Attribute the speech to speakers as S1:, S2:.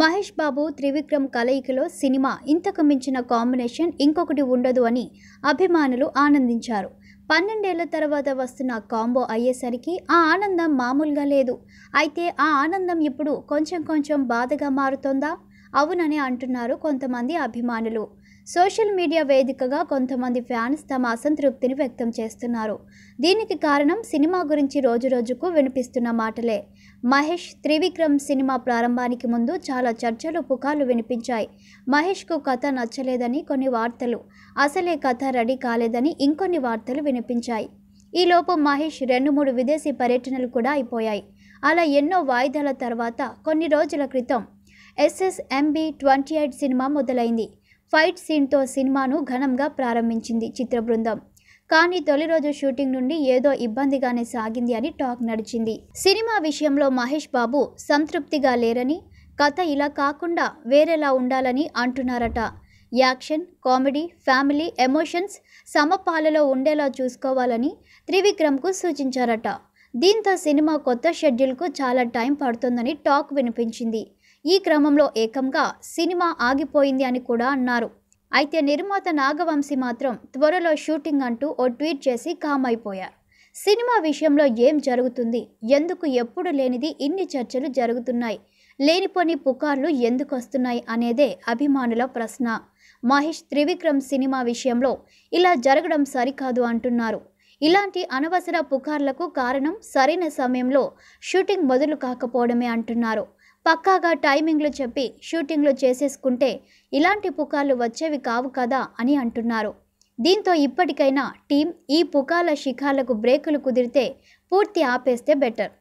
S1: మహేష్ బాబు త్రివిక్రమ్ కలయికలో సినిమా ఇంతకు మించిన కాంబినేషన్ ఇంకొకటి ఉండదు అని అభిమానులు ఆనందించారు పన్నెండేళ్ల తర్వాత వస్తున్న కాంబో అయ్యేసరికి ఆ ఆనందం మామూలుగా లేదు అయితే ఆ ఆనందం ఇప్పుడు కొంచెం కొంచెం బాధగా మారుతోందా అవునని అంటున్నారు కొంతమంది అభిమానులు సోషల్ మీడియా వేదికగా కొంతమంది ఫ్యాన్స్ తమ అసంతృప్తిని వ్యక్తం చేస్తున్నారు దీనికి కారణం సినిమా గురించి రోజురోజుకు వినిపిస్తున్న మాటలే మహేష్ త్రివిక్రమ్ సినిమా ప్రారంభానికి ముందు చాలా చర్చలు పుకార్లు వినిపించాయి మహేష్కు కథ నచ్చలేదని కొన్ని వార్తలు అసలే కథ రెడీ కాలేదని ఇంకొన్ని వార్తలు వినిపించాయి ఈలోపు మహేష్ రెండు మూడు విదేశీ పర్యటనలు కూడా అయిపోయాయి అలా ఎన్నో వాయిదాల తర్వాత కొన్ని రోజుల క్రితం ఎస్ఎస్ఎంబి ట్వంటీ ఎయిట్ సినిమా మొదలైంది ఫైట్ సీన్తో సినిమాను ఘనంగా ప్రారంభించింది చిత్ర బృందం కానీ తొలి రోజు షూటింగ్ నుండి ఏదో ఇబ్బందిగానే సాగింది అని టాక్ నడిచింది సినిమా విషయంలో మహేష్ బాబు సంతృప్తిగా లేరని కథ ఇలా కాకుండా వేరేలా ఉండాలని అంటున్నారట యాక్షన్ కామెడీ ఫ్యామిలీ ఎమోషన్స్ సమపాలలో ఉండేలా చూసుకోవాలని త్రివిక్రమ్కు సూచించారట దీంతో సినిమా కొత్త షెడ్యూల్కు చాలా టైం పడుతుందని టాక్ వినిపించింది ఈ క్రమంలో ఏకంగా సినిమా ఆగిపోయింది అని కూడా అన్నారు అయితే నిర్మాత నాగవంశి మాత్రం త్వరలో షూటింగ్ అంటూ ఓ ట్వీట్ చేసి కామ్ అయిపోయారు సినిమా విషయంలో ఏం జరుగుతుంది ఎందుకు ఎప్పుడు లేనిది ఇన్ని చర్చలు జరుగుతున్నాయి లేనిపోని పుకార్లు ఎందుకు వస్తున్నాయి అనేదే అభిమానుల ప్రశ్న మహేష్ త్రివిక్రమ్ సినిమా విషయంలో ఇలా జరగడం సరికాదు అంటున్నారు ఇలాంటి అనవసర పుకార్లకు కారణం సరైన సమయంలో షూటింగ్ మొదలు కాకపోవడమే అంటున్నారు పక్కాగా టైమింగ్లు చెప్పి షూటింగ్లు చేసేసుకుంటే ఇలాంటి పుకార్లు వచ్చేవి కావు కదా అని అంటున్నారు దీంతో ఇప్పటికైనా టీం ఈ పుకార్ల శిఖాలకు బ్రేకులు కుదిరితే పూర్తి ఆపేస్తే బెటర్